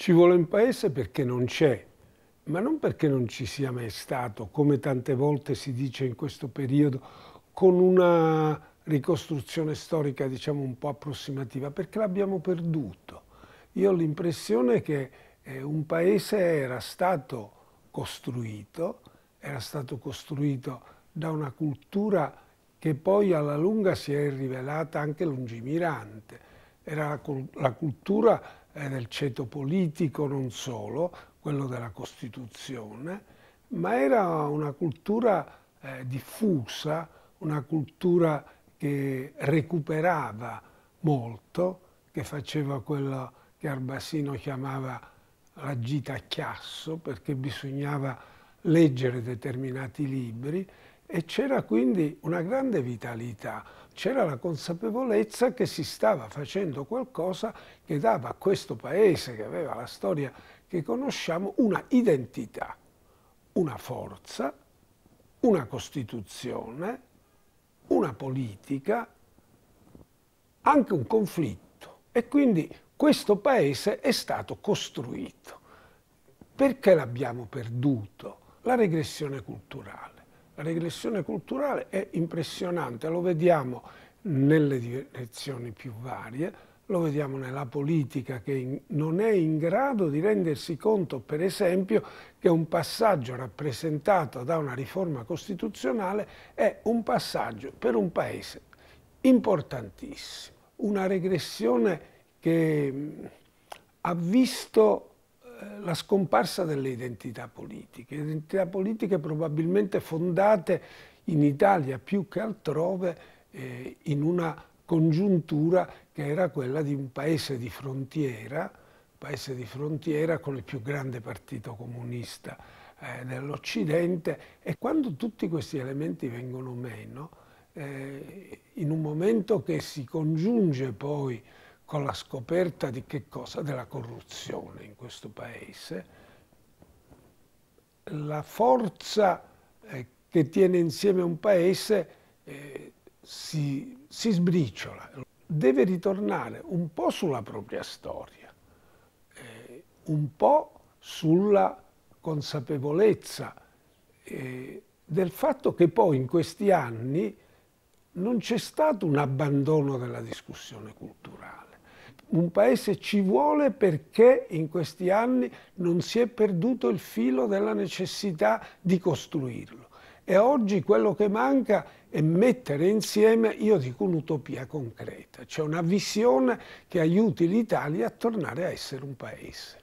Ci vuole un paese perché non c'è, ma non perché non ci sia mai stato, come tante volte si dice in questo periodo, con una ricostruzione storica diciamo un po' approssimativa, perché l'abbiamo perduto. Io ho l'impressione che eh, un paese era stato costruito, era stato costruito da una cultura che poi alla lunga si è rivelata anche lungimirante. Era la, la cultura eh, del ceto politico, non solo, quello della Costituzione, ma era una cultura eh, diffusa, una cultura che recuperava molto, che faceva quello che Arbasino chiamava la gita a chiasso, perché bisognava leggere determinati libri e c'era quindi una grande vitalità c'era la consapevolezza che si stava facendo qualcosa che dava a questo paese, che aveva la storia che conosciamo, una identità, una forza, una Costituzione, una politica, anche un conflitto. E quindi questo paese è stato costruito. Perché l'abbiamo perduto? La regressione culturale regressione culturale è impressionante, lo vediamo nelle direzioni più varie, lo vediamo nella politica che non è in grado di rendersi conto, per esempio, che un passaggio rappresentato da una riforma costituzionale è un passaggio per un paese importantissimo, una regressione che ha visto eh, la scomparsa delle identità politiche, identità politiche probabilmente fondate in Italia più che altrove eh, in una congiuntura che era quella di un paese di frontiera, paese di frontiera con il più grande partito comunista eh, dell'Occidente e quando tutti questi elementi vengono meno, eh, in un momento che si congiunge poi con la scoperta di che cosa? Della corruzione in questo paese, la forza eh, che tiene insieme un paese eh, si, si sbriciola, deve ritornare un po' sulla propria storia, eh, un po' sulla consapevolezza eh, del fatto che poi in questi anni non c'è stato un abbandono della discussione culturale un paese ci vuole perché in questi anni non si è perduto il filo della necessità di costruirlo. E oggi quello che manca è mettere insieme, io dico, un'utopia concreta, cioè una visione che aiuti l'Italia a tornare a essere un paese.